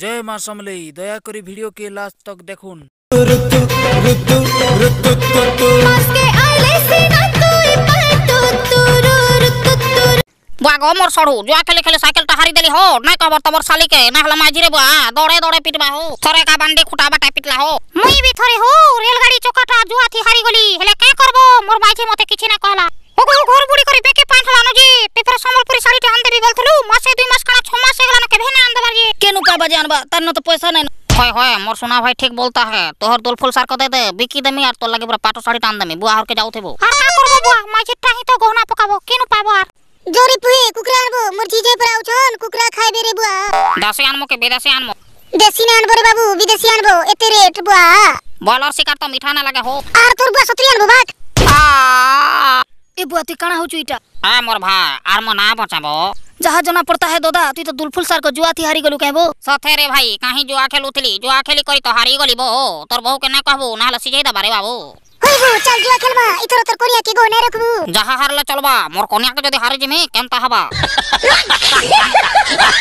জয় মা সমলেই দয়া করে ভিডিওকে লাস্ট তক দেখুন বুয়া গো মোর সড়ু জুয়া খেলে খেলে সাইকেলটা হারি দেলি হো নাই কবর তবর শালিকে না হলে মাঝিরে বুয়া দড়ে দড়ে পিটবা হো থরে কা বান্ডি খুটা বাটা পিটলা হো মুই বি থরে হো রেলগাড়ি চকাটা জুয়া থি হারি গলি হেলে কে করব মোর মাঝি মতে কিছু না কহলা ওগো ঘর বুড়ি করে বেকে পাঁঠলানো জি পেপার সম্বলপুরি শাড়িটা আনদেবি বলথলু মাসে দুই মাস কানা ছ মাস এগলানো কেভে না কা বাজে আনবা তার না তো পয়সা নাই হয় হয় মোর সোনা ভাই ঠিক বলতা হে তোহর দোলফুল সার কথা দে বিকি দেমি আর তোর লাগে পুরা পাটো শাড়ি টান দেমি বুয়া হরকে যাও থেবো আর কা করবো বুয়া মাঝে টাহি তো গহনা পকাবো কেন পাবো আর জরি পুহে কুকরা আনবো মোর জিজে পরা উছন কুকরা খাইবে রে বুয়া দাসে আনমো কে বেদাসে আনমো দেশি না আনবো রে বাবু বিদেশি আনবো এতে রেট বুয়া বলার শিকার তো মিঠা না লাগে হোক আর তোর বুয়া সতরি আনবো ভাগ ए बुआ तू काना होचु इटा आ मोर भा आर मो ना बचाबो जहाँ जना पड़ता है दोदा तू तो दुलफुल सर को जुआ थी हारी गलु कहबो सथे रे भाई काहे जुआ खेलुथली जुआ खेली करी तो हारी गली बो तोर बहु के ना कहबो नाहले सिझे दबा रे बाबू होइबो चल जुआ खेलबा इथरो तोर कोनिया के गो नै रखबू जहाँ हारले चलबा मोर कोनिया के जदी हारे जिमे केमता हबा